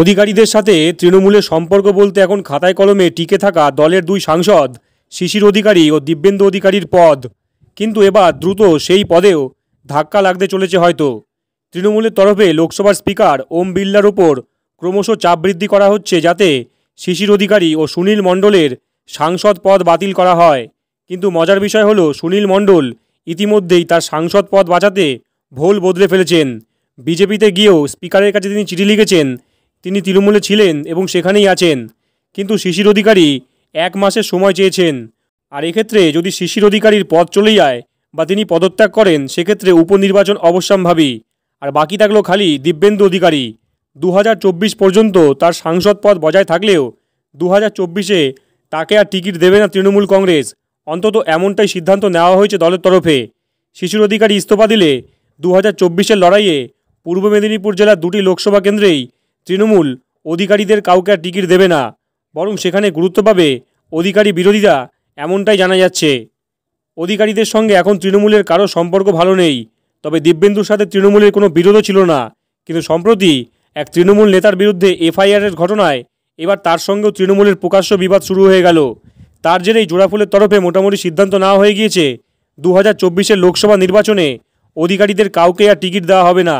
অধিকারীদের সাথে তৃণমূলের সম্পর্ক বলতে এখন খাতায় কলমে টিকে থাকা দলের দুই সাংসদ শিশির অধিকারী ও দিব্যেন্দু অধিকারীর পদ কিন্তু এবার দ্রুত সেই পদেও ধাক্কা লাগতে চলেছে হয়তো তৃণমূলের তরফে লোকসভার স্পিকার ওম বিল্লার ওপর ক্রমশ চাপ বৃদ্ধি করা হচ্ছে যাতে শিশির অধিকারী ও সুনীল মণ্ডলের সাংসদ পদ বাতিল করা হয় কিন্তু মজার বিষয় হলো সুনীল মণ্ডল ইতিমধ্যেই তার সাংসদ পদ বাঁচাতে ভোল বদলে ফেলেছেন বিজেপিতে গিয়েও স্পিকারের কাছে তিনি চিঠি লিখেছেন তিনি তৃণমূলে ছিলেন এবং সেখানেই আছেন কিন্তু শিশির অধিকারী এক মাসের সময় চেয়েছেন আর এক্ষেত্রে যদি শিশির অধিকারীর পদ চলে যায় বা তিনি পদত্যাগ করেন সেক্ষেত্রে উপনির্বাচন অবশ্যম্ভাবী আর বাকি থাকলো খালি দিব্যেন্দু অধিকারী দু পর্যন্ত তার সাংসদ পদ বজায় থাকলেও দু হাজার তাকে আর টিকিট দেবে না তৃণমূল কংগ্রেস অন্তত এমনটাই সিদ্ধান্ত নেওয়া হয়েছে দলের তরফে শিশুর অধিকারী ইস্তফা দিলে দু হাজার লড়াইয়ে পূর্ব মেদিনীপুর জেলার দুটি লোকসভা কেন্দ্রেই তৃণমূল অধিকারীদের কাউকে আর টিকিট দেবে না বরং সেখানে গুরুত্ব পাবে অধিকারী বিরোধীরা এমনটাই জানা যাচ্ছে অধিকারীদের সঙ্গে এখন তৃণমূলের কারো সম্পর্ক ভালো নেই তবে দিব্যেন্দুর সাথে তৃণমূলের কোনো বিরোধও ছিল না কিন্তু সম্প্রতি এক তৃণমূল নেতার বিরুদ্ধে এফআইআরের ঘটনায় এবার তার সঙ্গেও তৃণমূলের প্রকাশ্য বিবাদ শুরু হয়ে গেল তার জেরেই জোড়াফুলের তরফে মোটামুটি সিদ্ধান্ত নেওয়া হয়ে গিয়েছে দু হাজার লোকসভা নির্বাচনে অধিকারীদের কাউকে আর টিকিট দেওয়া হবে না